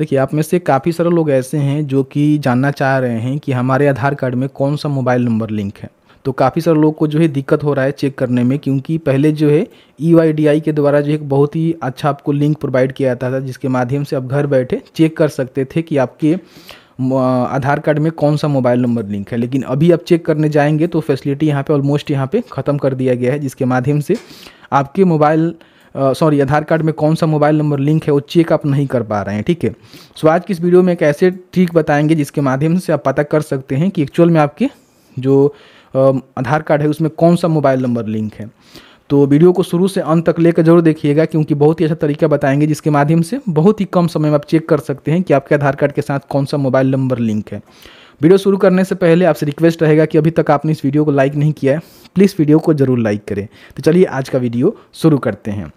देखिए आप में से काफ़ी सारे लोग ऐसे हैं जो कि जानना चाह रहे हैं कि हमारे आधार कार्ड में कौन सा मोबाइल नंबर लिंक है तो काफ़ी सारे लोग को जो है दिक्कत हो रहा है चेक करने में क्योंकि पहले जो है ई e के द्वारा जो है बहुत ही अच्छा आपको लिंक प्रोवाइड किया जाता था जिसके माध्यम से आप घर बैठे चेक कर सकते थे कि आपके आधार कार्ड में कौन सा मोबाइल नंबर लिंक है लेकिन अभी आप चेक करने जाएंगे तो फैसिलिटी यहाँ पे ऑलमोस्ट यहाँ पे ख़त्म कर दिया गया है जिसके माध्यम से आपके मोबाइल सॉरी आधार कार्ड में कौन सा मोबाइल नंबर लिंक है वो चेकअप नहीं कर पा रहे हैं ठीक है सो आज की इस वीडियो में एक ऐसे ट्रिक बताएंगे जिसके माध्यम से आप पता कर सकते हैं कि एक्चुअल में आपके जो आधार कार्ड है उसमें कौन सा मोबाइल नंबर लिंक है तो वीडियो को शुरू से अंत तक लेकर जरूर देखिएगा क्योंकि बहुत ही अच्छा तरीका बताएंगे जिसके माध्यम से बहुत ही कम समय में आप चेक कर सकते हैं कि आपके आधार कार्ड के साथ कौन सा मोबाइल नंबर लिंक है वीडियो शुरू करने से पहले आपसे रिक्वेस्ट रहेगा कि अभी तक आपने इस वीडियो को लाइक नहीं किया है प्लीज़ वीडियो को ज़रूर लाइक करें तो चलिए आज का वीडियो शुरू करते हैं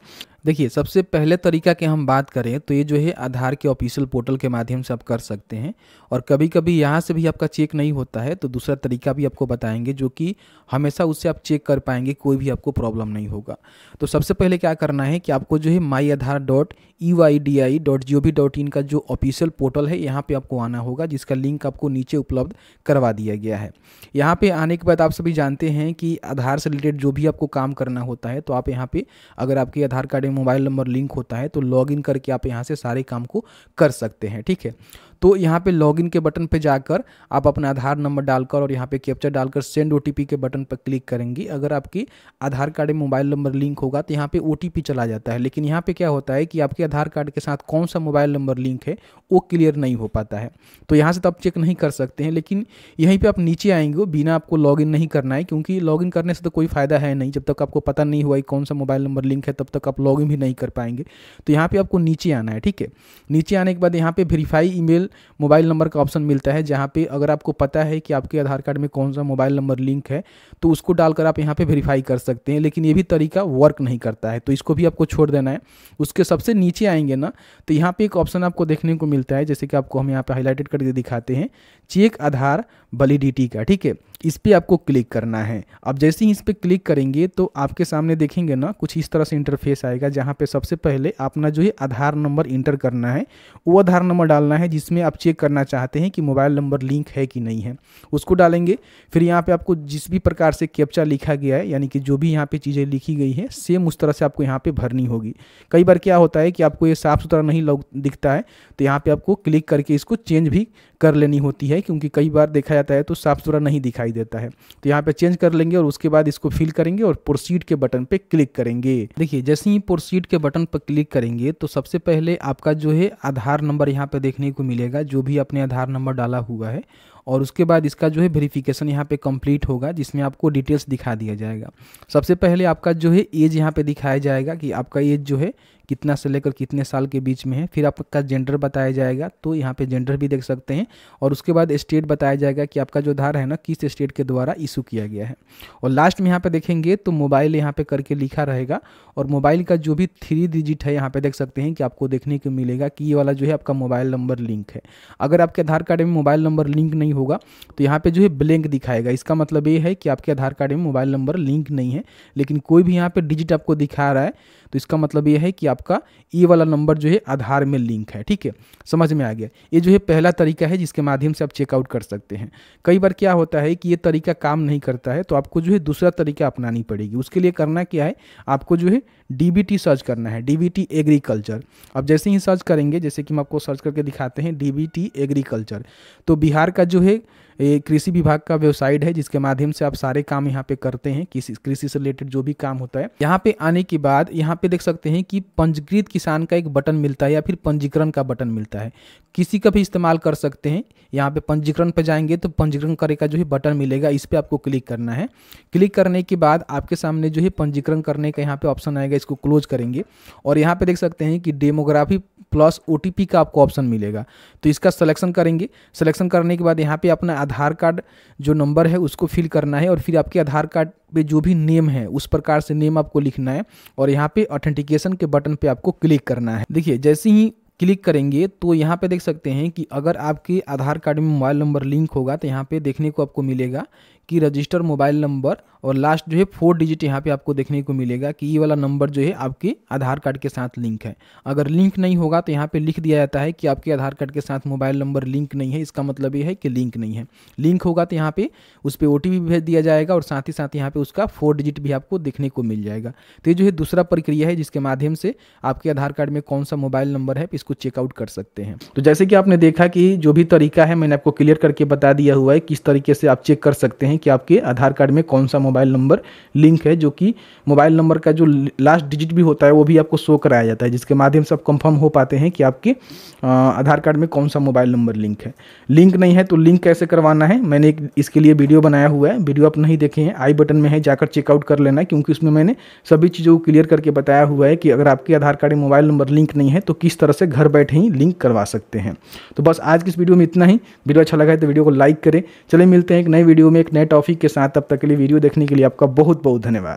देखिए सबसे पहले तरीका के हम बात करें तो ये जो है आधार के ऑफिशियल पोर्टल के माध्यम से आप कर सकते हैं और कभी कभी यहाँ से भी आपका चेक नहीं होता है तो दूसरा तरीका भी आपको बताएंगे जो कि हमेशा उससे आप चेक कर पाएंगे कोई भी आपको प्रॉब्लम नहीं होगा तो सबसे पहले क्या करना है कि आपको जो है my Aadhaar dot E Y D I dot G O V dot in का जो ऑफिशियल पोर्टल है यहाँ पर आपको आना होगा जिसका लिंक आपको नीचे उपलब्ध करवा दिया गया है यहाँ पर आने के बाद आप सभी जानते हैं कि आधार से रिलेटेड जो भी आपको काम करना होता है तो आप यहाँ पर अगर आपके Aadhaar card mobile number link होता है तो लॉगिन करके आप यहाँ से सारे काम को कर सकते हैं ठीक है तो यहाँ पे लॉगिन के बटन पे जाकर आप अपना आधार नंबर डालकर और यहाँ पे कैप्चर डालकर सेंड ओ के बटन पर क्लिक करेंगी अगर आपकी आधार कार्ड में मोबाइल नंबर लिंक होगा तो यहाँ पे ओटीपी चला जाता है लेकिन यहाँ पे क्या होता है कि आपके आधार कार्ड के साथ कौन सा मोबाइल नंबर लिंक है वो क्लियर नहीं हो पाता है तो यहाँ से तो आप चेक नहीं कर सकते हैं लेकिन यहीं पर आप नीचे आएंगे बिना आपको इन नहीं करना है क्योंकि इन करने से तो कोई फ़ायदा है नहीं जब तक आपको पता नहीं हुआ कौन सा मोबाइल नंबर लिंक है तब तक आप लॉग लॉगिन भी नहीं कर पाएंगे तो यहाँ पे आपको नीचे आना है ठीक है नीचे आने के बाद यहाँ पे वेरीफाई ईमेल मोबाइल नंबर का ऑप्शन मिलता है जहाँ पे अगर आपको पता है कि आपके आधार कार्ड में कौन सा मोबाइल नंबर लिंक है तो उसको डालकर आप यहाँ पर वेरीफाई कर सकते हैं लेकिन ये भी तरीका वर्क नहीं करता है तो इसको भी आपको छोड़ देना है उसके सबसे नीचे आएंगे ना तो यहाँ पर एक ऑप्शन आपको देखने को मिलता है जैसे कि आपको हम यहाँ पर हाईलाइटेड करके दिखाते हैं चेक आधार वैलिडिटी का ठीक है इस पर आपको क्लिक करना है अब जैसे ही इस पर क्लिक करेंगे तो आपके सामने देखेंगे ना कुछ इस तरह से इंटरफेस आएगा जहाँ पे सबसे पहले अपना जो है आधार नंबर इंटर करना है वो आधार नंबर डालना है जिसमें आप चेक करना चाहते हैं कि मोबाइल नंबर लिंक है कि नहीं है उसको डालेंगे फिर यहाँ पे आपको जिस भी प्रकार से कैप्चा लिखा गया है यानी कि जो भी यहाँ पे चीज़ें लिखी गई हैं सेम उस तरह से आपको यहाँ पर भरनी होगी कई बार क्या होता है कि आपको ये साफ़ सुथरा नहीं दिखता है तो यहाँ पर आपको क्लिक करके इसको चेंज भी कर लेनी होती है क्योंकि कई बार देखा जाता है तो साफ़ सुथरा नहीं दिखाई देता है तो यहाँ पे चेंज कर लेंगे और उसके बाद इसको फिल करेंगे और प्रोसीड के बटन पे क्लिक करेंगे देखिए जैसे ही प्रोसीड के बटन पर क्लिक करेंगे तो सबसे पहले आपका जो है आधार नंबर यहाँ पे देखने को मिलेगा जो भी आपने आधार नंबर डाला हुआ है और उसके बाद इसका जो है वेरिफिकेशन यहाँ पे कंप्लीट होगा जिसमें आपको डिटेल्स दिखा दिया जाएगा सबसे पहले आपका जो है एज यहाँ पे दिखाया जाएगा कि आपका एज जो है कितना से लेकर कितने साल के बीच में है फिर आपका जेंडर बताया जाएगा तो यहाँ पे जेंडर भी देख सकते हैं और उसके बाद स्टेट बताया जाएगा कि आपका जो आधार है ना किस स्टेट के द्वारा इशू किया गया है और लास्ट में यहाँ पे देखेंगे तो मोबाइल यहाँ पे करके लिखा रहेगा और मोबाइल का जो भी थ्री डिजिट है यहाँ पे देख सकते हैं कि आपको देखने को मिलेगा कि ये वाला जो है आपका मोबाइल नंबर लिंक है अगर आपके आधार कार्ड में मोबाइल नंबर लिंक नहीं होगा तो यहाँ पे जो है ब्लैंक दिखाएगा इसका मतलब ये है कि आपके आधार कार्ड में मोबाइल नंबर लिंक नहीं है लेकिन कोई भी यहाँ पे डिजिट आपको दिखा रहा है तो इसका मतलब ये है कि आप आपका ये वाला नंबर जो है आधार में लिंक है ठीक है समझ में आ गया ये जो है पहला तरीका है जिसके माध्यम से आप चेकआउट कर सकते हैं कई बार क्या होता है कि ये तरीका काम नहीं करता है तो आपको जो है दूसरा तरीका अपनानी पड़ेगी उसके लिए करना क्या है आपको जो है डी सर्च करना है डी एग्रीकल्चर अब जैसे ही सर्च करेंगे जैसे कि हम आपको सर्च करके दिखाते हैं डी एग्रीकल्चर तो बिहार का जो है ये कृषि विभाग का वेबसाइट है जिसके माध्यम से आप सारे काम यहाँ पे करते हैं किसी कृषि से रिलेटेड जो भी काम होता है यहाँ पे आने के बाद यहाँ पे देख सकते हैं कि पंजीकृत किसान का एक बटन मिलता है या फिर पंजीकरण का बटन मिलता है किसी का भी इस्तेमाल कर सकते हैं यहाँ पे पंजीकरण पर जाएंगे तो पंजीकरण करे का जो है बटन मिलेगा इस पर आपको क्लिक करना है क्लिक करने के बाद आपके सामने जो है पंजीकरण करने का यहाँ पे ऑप्शन आएगा इसको क्लोज करेंगे और यहाँ पे देख सकते हैं कि डेमोग्राफी प्लस ओ का आपको ऑप्शन मिलेगा तो इसका सलेक्शन करेंगे सिलेक्शन करने के बाद यहाँ पे अपना आधार कार्ड जो नंबर है उसको फिल करना है और फिर आपके आधार कार्ड पे जो भी नेम है उस प्रकार से नेम आपको लिखना है और यहाँ पे ऑथेंटिकेशन के बटन पे आपको क्लिक करना है देखिए जैसे ही क्लिक करेंगे तो यहाँ पे देख सकते हैं कि अगर आपके आधार कार्ड में मोबाइल नंबर लिंक होगा तो यहाँ पे देखने को आपको मिलेगा कि रजिस्टर मोबाइल नंबर और लास्ट जो है फोर डिजिट यहाँ पे आपको देखने को मिलेगा कि ये वाला नंबर जो है आपके आधार कार्ड के साथ लिंक है अगर लिंक नहीं होगा तो यहाँ पे लिख दिया जाता है कि आपके आधार कार्ड के साथ मोबाइल नंबर लिंक नहीं है इसका मतलब ये है कि लिंक नहीं है लिंक होगा तो यहाँ पे उस पर ओ भी भेज दिया जाएगा और साथ ही साथ यहाँ पे उसका फोर डिजिट भी आपको देखने को मिल जाएगा तो ये जो है दूसरा प्रक्रिया है जिसके माध्यम से आपके आधार कार्ड में कौन सा मोबाइल नंबर है इसको चेकआउट कर सकते हैं तो जैसे कि आपने देखा कि जो भी तरीका है मैंने आपको क्लियर करके बता दिया हुआ है किस तरीके से आप चेक कर सकते हैं कि आपके आधार कार्ड में कौन सा मोबाइल नंबर लिंक है जो कि मोबाइल नंबर का जो लास्ट डिजिट भी होता है वो भी आपको शो कराया जाता है जिसके माध्यम से आप कंफर्म हो पाते हैं कि आपके आधार कार्ड में कौन सा मोबाइल नंबर लिंक है लिंक नहीं है तो लिंक कैसे करवाना है मैंने एक इसके लिए वीडियो बनाया हुआ है वीडियो आप नहीं देखे हैं आई बटन में है जाकर चेकआउट कर लेना क्योंकि उसमें मैंने सभी चीज़ों को क्लियर करके बताया हुआ है कि अगर आपके आधार कार्ड में मोबाइल नंबर लिंक नहीं है तो किस तरह से घर बैठे ही लिंक करवा सकते हैं तो बस आज की इस वीडियो में इतना ही वीडियो अच्छा लगा है तो वीडियो को लाइक करें चले मिलते हैं एक नए वीडियो में एक नए टॉपिक के साथ तब तक के लिए वीडियो देखने देखने के लिए आपका बहुत बहुत धन्यवाद